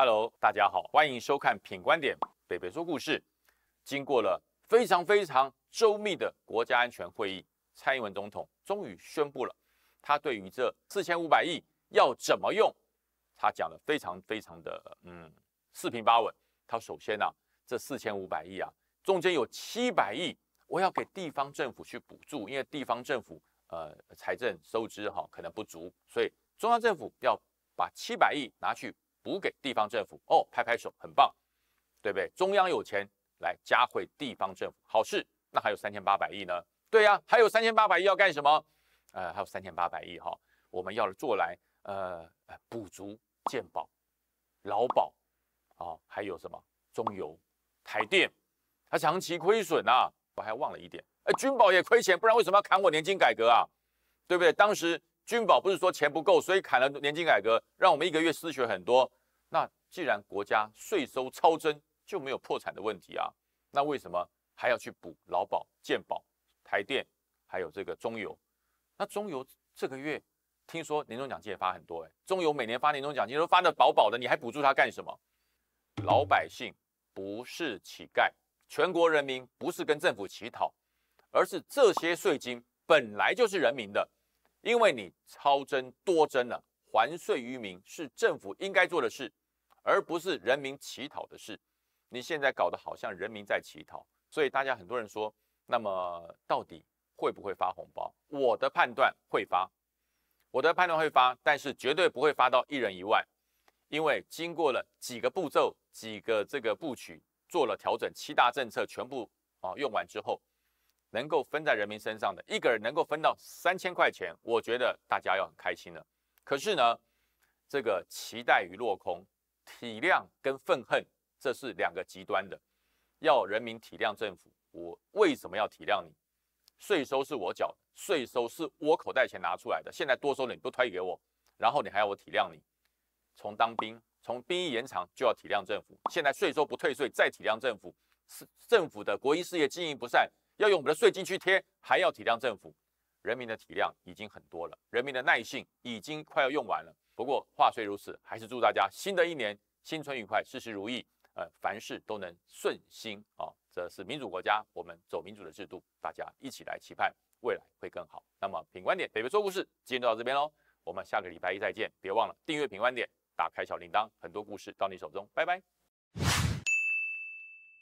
Hello，大家好，欢迎收看《品观点》，北北说故事。经过了非常非常周密的国家安全会议，蔡英文总统终于宣布了，他对于这四千五百亿要怎么用，他讲的非常非常的嗯四平八稳。他首先呢，这四千五百亿啊，中间有七百亿，我要给地方政府去补助，因为地方政府呃财政收支哈可能不足，所以中央政府要把七百亿拿去。补给地方政府哦，拍拍手，很棒，对不对？中央有钱来加惠地方政府，好事。那还有三千八百亿呢？对呀，还有三千八百亿要干什么？呃，还有三千八百亿哈，我们要做来呃补足健保、劳保啊，还有什么中油、台电，它长期亏损呐。我还忘了一点，哎，君宝也亏钱，不然为什么要砍我年金改革啊？对不对？当时君宝不是说钱不够，所以砍了年金改革，让我们一个月失血很多。那既然国家税收超增就没有破产的问题啊？那为什么还要去补劳保、健保、台电，还有这个中油？那中油这个月听说年终奖金也发很多，哎，中油每年发年终奖金都发的饱饱的，你还补助他干什么？老百姓不是乞丐，全国人民不是跟政府乞讨，而是这些税金本来就是人民的，因为你超征多征了，还税于民是政府应该做的事。而不是人民乞讨的事，你现在搞得好像人民在乞讨，所以大家很多人说，那么到底会不会发红包？我的判断会发，我的判断会发，但是绝对不会发到一人一万，因为经过了几个步骤、几个这个布曲做了调整，七大政策全部啊用完之后，能够分在人民身上的一个人能够分到三千块钱，我觉得大家要很开心了。可是呢，这个期待与落空。体谅跟愤恨，这是两个极端的。要人民体谅政府，我为什么要体谅你？税收是我缴的，税收是我口袋钱拿出来的，现在多收了你不退给我，然后你还要我体谅你？从当兵，从兵役延长就要体谅政府。现在税收不退税，再体谅政府，是政府的国营事业经营不善，要用我们的税金去贴，还要体谅政府。人民的体谅已经很多了，人民的耐性已经快要用完了。不过话虽如此，还是祝大家新的一年新春愉快，事事如意，呃，凡事都能顺心啊。这是民主国家，我们走民主的制度，大家一起来期盼未来会更好。那么品观点，北北说故事，今天就到这边喽，我们下个礼拜一再见。别忘了订阅品观点，打开小铃铛，很多故事到你手中。拜拜。